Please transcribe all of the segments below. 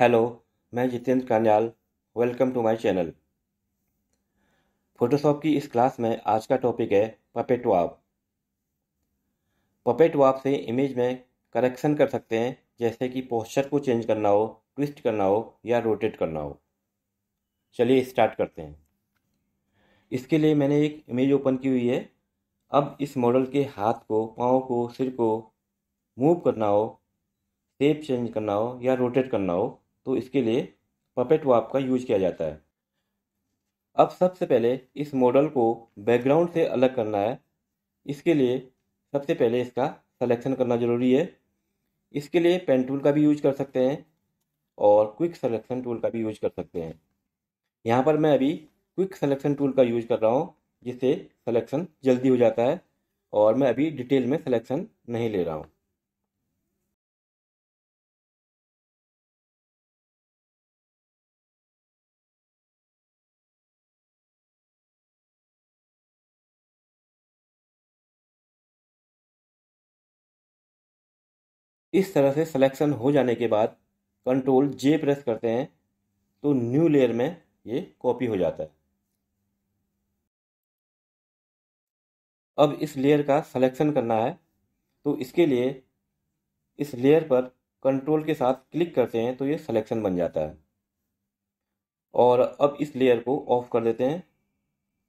hello मैं Jitendra Kanyal welcome to my channel Photoshop की इस क्लास में आज का टॉपिक है पपेट वाप पपेट वाप से इमेज में करेक्शन कर सकते हैं जैसे कि पोस्चर को चेंज करना हो ट्विस्ट करना हो या रोटेट करना हो चलिए स्टार्ट करते हैं इसके लिए मैंने एक इमेज ओपन की हुई है अब इस मॉडल के हाथ को पाँव को सिर को मूव करना हो शेप चेंज करना हो या रोटेट करना हो तो इसके लिए पपेट वाप का यूज किया जाता है अब सबसे पहले इस मॉडल को बैकग्राउंड से अलग करना है इसके लिए सबसे पहले इसका सलेक्शन करना ज़रूरी है इसके लिए पेन टूल का भी यूज कर सकते हैं और क्विक सिलेक्शन टूल का भी यूज कर सकते हैं यहाँ पर मैं अभी क्विक सिलेक्शन टूल का यूज कर रहा हूँ जिससे सलेक्शन जल्दी हो जाता है और मैं अभी डिटेल में सलेक्शन नहीं ले रहा हूँ इस तरह से सिलेक्शन हो जाने के बाद कंट्रोल जे प्रेस करते हैं तो न्यू लेयर में ये कॉपी हो जाता है अब इस लेयर का सिलेक्शन करना है तो इसके लिए इस लेयर पर कंट्रोल के साथ क्लिक करते हैं तो ये सिलेक्शन बन जाता है और अब इस लेयर को ऑफ कर देते हैं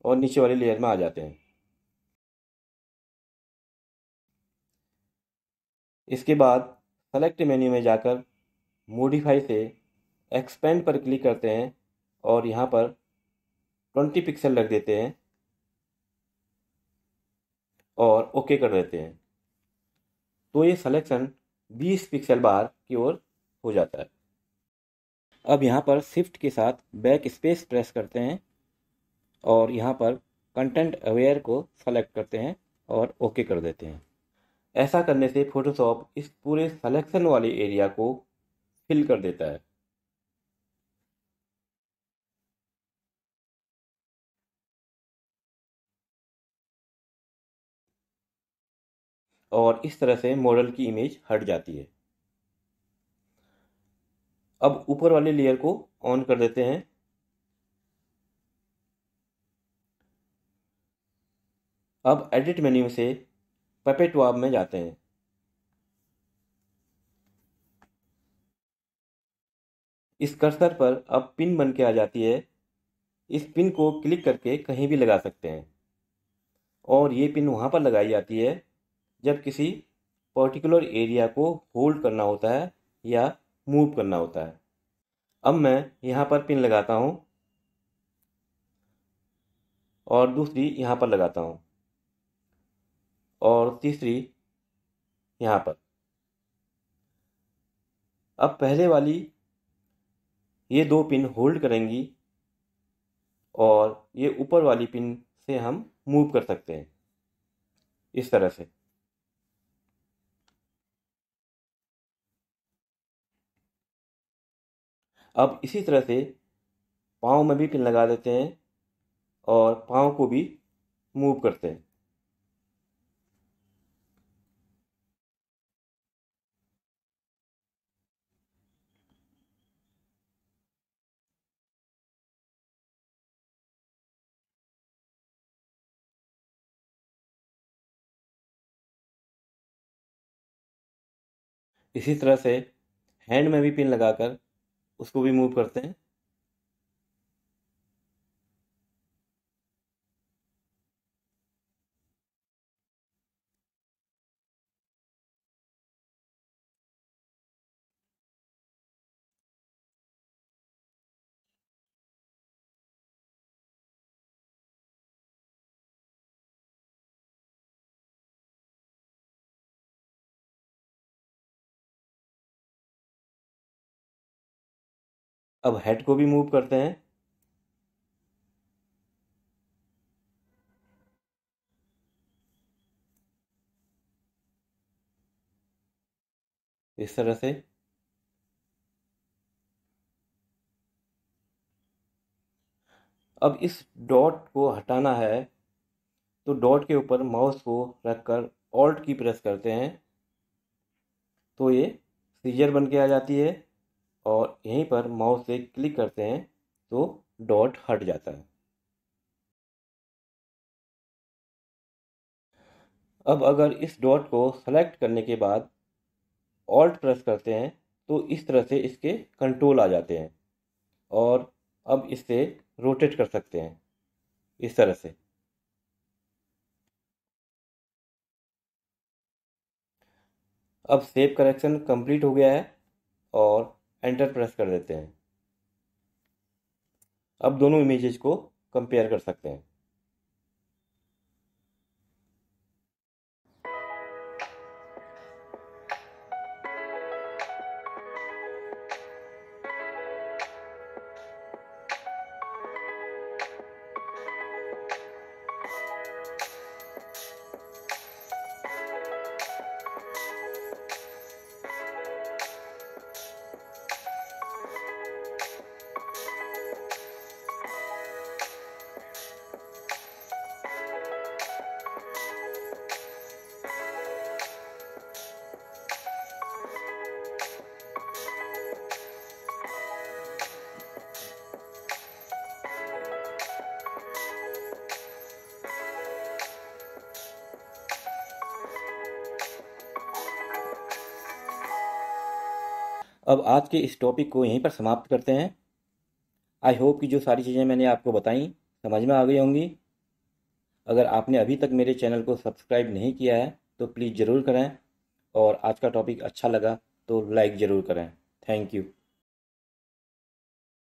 और नीचे वाली लेयर में आ जाते हैं इसके बाद सेलेक्ट मेन्यू में जाकर मोडिफाई से एक्सपेंड पर क्लिक करते हैं और यहाँ पर 20 पिक्सल रख देते हैं और ओके कर देते हैं तो ये सिलेक्शन 20 पिक्सल बार की ओर हो जाता है अब यहाँ पर शिफ्ट के साथ बैक स्पेस प्रेस करते हैं और यहाँ पर कंटेंट अवेयर को सेलेक्ट करते हैं और ओके कर देते हैं ऐसा करने से फोटोशॉप इस पूरे सलेक्शन वाले एरिया को फिल कर देता है और इस तरह से मॉडल की इमेज हट जाती है अब ऊपर वाले लेयर को ऑन कर देते हैं अब एडिट मेन्यू से पपेटवाब में जाते हैं इस कर्सर पर अब पिन बन के आ जाती है इस पिन को क्लिक करके कहीं भी लगा सकते हैं और ये पिन वहाँ पर लगाई जाती है जब किसी पर्टिकुलर एरिया को होल्ड करना होता है या मूव करना होता है अब मैं यहाँ पर पिन लगाता हूँ और दूसरी यहाँ पर लगाता हूँ और तीसरी यहाँ पर अब पहले वाली ये दो पिन होल्ड करेंगी और ये ऊपर वाली पिन से हम मूव कर सकते हैं इस तरह से अब इसी तरह से पाँव में भी पिन लगा देते हैं और पाँव को भी मूव करते हैं इसी तरह से हैंड में भी पिन लगाकर उसको भी मूव करते हैं अब हेड को भी मूव करते हैं इस तरह से अब इस डॉट को हटाना है तो डॉट के ऊपर माउस को रखकर ऑल्ट की प्रेस करते हैं तो ये सीजर बन के आ जाती है और यहीं पर माउस से क्लिक करते हैं तो डॉट हट जाता है अब अगर इस डॉट को सेलेक्ट करने के बाद ऑल्ट प्रेस करते हैं तो इस तरह से इसके कंट्रोल आ जाते हैं और अब इसे रोटेट कर सकते हैं इस तरह से अब सेव करेक्शन कंप्लीट हो गया है और एंटर प्रेस कर देते हैं अब दोनों इमेजेस को कंपेयर कर सकते हैं अब आज के इस टॉपिक को यहीं पर समाप्त करते हैं आई होप कि जो सारी चीज़ें मैंने आपको बताई समझ में आ गई होंगी अगर आपने अभी तक मेरे चैनल को सब्सक्राइब नहीं किया है तो प्लीज़ ज़रूर करें और आज का टॉपिक अच्छा लगा तो लाइक ज़रूर करें थैंक यू